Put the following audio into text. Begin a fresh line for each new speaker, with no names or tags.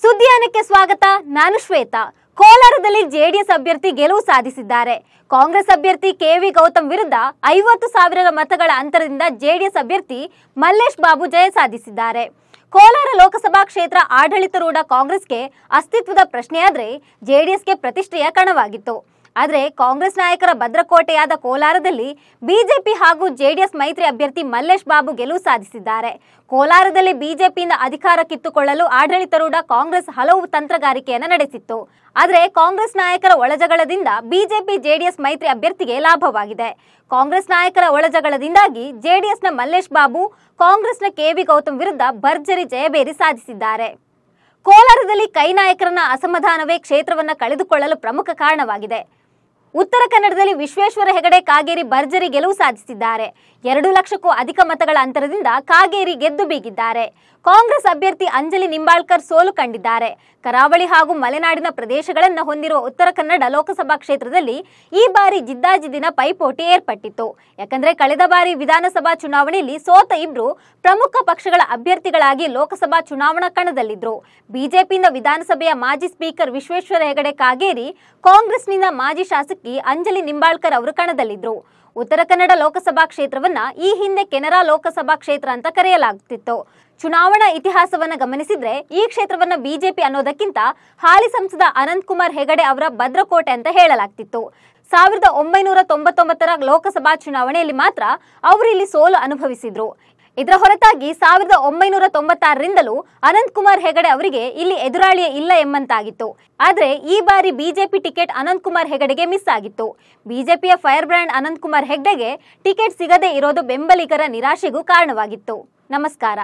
ಸುದ್ದಿಯಾನಕ್ಕೆ ಸ್ವಾಗತ ನಾನು ಶ್ವೇತಾ ಕೋಲಾರದಲ್ಲಿ ಜೆಡಿಎಸ್ ಅಭ್ಯರ್ಥಿ ಗೆಲುವು ಸಾಧಿಸಿದ್ದಾರೆ ಕಾಂಗ್ರೆಸ್ ಅಭ್ಯರ್ಥಿ ಕೆವಿ ಗೌತಮ್ ವಿರುದ್ಧ ಐವತ್ತು ಸಾವಿರ ಮತಗಳ ಅಂತರದಿಂದ ಜೆಡಿಎಸ್ ಅಭ್ಯರ್ಥಿ ಮಲ್ಲೇಶ್ ಬಾಬು ಜಯ ಸಾಧಿಸಿದ್ದಾರೆ ಕೋಲಾರ ಲೋಕಸಭಾ ಕ್ಷೇತ್ರ ಆಡಳಿತಾರೂಢ ಕಾಂಗ್ರೆಸ್ಗೆ ಅಸ್ತಿತ್ವದ ಪ್ರಶ್ನೆಯಾದರೆ ಜೆಡಿಎಸ್ಗೆ ಪ್ರತಿಷ್ಠೆಯ ಕಣವಾಗಿತ್ತು ಆದರೆ ಕಾಂಗ್ರೆಸ್ ನಾಯಕರ ಭದ್ರಕೋಟೆಯಾದ ಕೋಲಾರದಲ್ಲಿ ಬಿಜೆಪಿ ಹಾಗೂ ಜೆಡಿಎಸ್ ಮೈತ್ರಿ ಅಭ್ಯರ್ಥಿ ಮಲ್ಲೇಶ್ ಬಾಬು ಗೆಲುವು ಸಾಧಿಸಿದ್ದಾರೆ ಕೋಲಾರದಲ್ಲಿ ಬಿಜೆಪಿಯಿಂದ ಅಧಿಕಾರ ಕಿತ್ತುಕೊಳ್ಳಲು ಆಡಳಿತರೂಢ ಕಾಂಗ್ರೆಸ್ ಹಲವು ತಂತ್ರಗಾರಿಕೆಯನ್ನು ನಡೆಸಿತ್ತು ಆದರೆ ಕಾಂಗ್ರೆಸ್ ನಾಯಕರ ಒಳಜಗಳದಿಂದ ಬಿಜೆಪಿ ಜೆಡಿಎಸ್ ಮೈತ್ರಿ ಅಭ್ಯರ್ಥಿಗೆ ಲಾಭವಾಗಿದೆ ಕಾಂಗ್ರೆಸ್ ನಾಯಕರ ಒಳಜಗಳದಿಂದಾಗಿ ಜೆಡಿಎಸ್ನ ಮಲ್ಲೇಶ್ ಬಾಬು ಕಾಂಗ್ರೆಸ್ನ ಕೆವಿ ಗೌತಮ್ ವಿರುದ್ಧ ಭರ್ಜರಿ ಜಯಬೇರಿ ಸಾಧಿಸಿದ್ದಾರೆ ಕೋಲಾರದಲ್ಲಿ ಕೈ ನಾಯಕರನ್ನ ಅಸಮಾಧಾನವೇ ಕ್ಷೇತ್ರವನ್ನು ಕಳೆದುಕೊಳ್ಳಲು ಪ್ರಮುಖ ಕಾರಣವಾಗಿದೆ ಉತ್ತರ ಕನ್ನಡದಲ್ಲಿ ವಿಶ್ವೇಶ್ವರ ಹೆಗಡೆ ಕಾಗೇರಿ ಭರ್ಜರಿ ಗೆಲುವು ಸಾಧಿಸಿದ್ದಾರೆ ಎರಡು ಲಕ್ಷಕ್ಕೂ ಅಧಿಕ ಮತಗಳ ಅಂತರದಿಂದ ಕಾಗೇರಿ ಗೆದ್ದು ಬೀಗಿದ್ದಾರೆ ಕಾಂಗ್ರೆಸ್ ಅಭ್ಯರ್ಥಿ ಅಂಜಲಿ ನಿಂಬಾಳ್ಕರ್ ಸೋಲು ಕಂಡಿದ್ದಾರೆ ಕರಾವಳಿ ಹಾಗೂ ಮಲೆನಾಡಿನ ಪ್ರದೇಶಗಳನ್ನು ಹೊಂದಿರುವ ಉತ್ತರ ಕನ್ನಡ ಲೋಕಸಭಾ ಕ್ಷೇತ್ರದಲ್ಲಿ ಈ ಬಾರಿ ಜಿದ್ದಾಜಿದ್ದಿನ ಪೈಪೋಟಿ ಏರ್ಪಟ್ಟಿತ್ತು ಯಾಕಂದ್ರೆ ಕಳೆದ ಬಾರಿ ವಿಧಾನಸಭಾ ಚುನಾವಣೆಯಲ್ಲಿ ಸೋತ ಇಬ್ರು ಪ್ರಮುಖ ಪಕ್ಷಗಳ ಅಭ್ಯರ್ಥಿಗಳಾಗಿ ಲೋಕಸಭಾ ಚುನಾವಣಾ ಕಣದಲ್ಲಿದ್ದರು ಬಿಜೆಪಿಯಿಂದ ವಿಧಾನಸಭೆಯ ಮಾಜಿ ಸ್ಪೀಕರ್ ವಿಶ್ವೇಶ್ವರ ಹೆಗಡೆ ಕಾಗೇರಿ ಕಾಂಗ್ರೆಸ್ನಿಂದ ಮಾಜಿ ಶಾಸಕ ಈ ಅಂಜಲಿ ನಿಂಬಾಳ್ಕರ್ ಅವರು ಕಣದಲ್ಲಿದ್ದರು ಉತ್ತರ ಕನ್ನಡ ಲೋಕಸಭಾ ಕ್ಷೇತ್ರವನ್ನ ಈ ಹಿಂದೆ ಕೆನರಾ ಲೋಕಸಭಾ ಕ್ಷೇತ್ರ ಅಂತ ಕರೆಯಲಾಗುತ್ತಿತ್ತು ಚುನಾವಣಾ ಇತಿಹಾಸವನ್ನ ಗಮನಿಸಿದ್ರೆ ಈ ಕ್ಷೇತ್ರವನ್ನ ಬಿಜೆಪಿ ಅನ್ನೋದಕ್ಕಿಂತ ಹಾಲಿ ಸಂಸದ ಅನಂತ್ ಕುಮಾರ್ ಹೆಗಡೆ ಅವರ ಭದ್ರಕೋಟೆ ಅಂತ ಹೇಳಲಾಗ್ತಿತ್ತು ಸಾವಿರದ ಒಂಬೈನೂರ ತೊಂಬತ್ತೊಂಬತ್ತರ ಲೋಕಸಭಾ ಚುನಾವಣೆಯಲ್ಲಿ ಮಾತ್ರ ಅವರು ಇಲ್ಲಿ ಸೋಲು ಅನುಭವಿಸಿದ್ರು ಇದರ ಹೊರತಾಗಿ ಸಾವಿರದ ಒಂಬೈನೂರ ತೊಂಬತ್ತಾರರಿಂದಲೂ ಅನಂತ್ ಕುಮಾರ್ ಹೆಗಡೆ ಅವರಿಗೆ ಇಲ್ಲಿ ಎದುರಾಳಿಯೇ ಇಲ್ಲ ಎಂಬಂತಾಗಿತ್ತು ಆದರೆ ಈ ಬಾರಿ ಬಿಜೆಪಿ ಟಿಕೆಟ್ ಅನಂತ್ ಕುಮಾರ್ ಹೆಗಡೆಗೆ ಮಿಸ್ ಆಗಿತ್ತು ಬಿಜೆಪಿಯ ಫೈರ್ ಬ್ರ್ಯಾಂಡ್ ಅನಂತ್ ಕುಮಾರ್ ಹೆಗಡೆಗೆ ಟಿಕೆಟ್ ಸಿಗದೇ ಇರೋದು ಬೆಂಬಲಿಗರ ನಿರಾಶೆಗೂ ಕಾರಣವಾಗಿತ್ತು ನಮಸ್ಕಾರ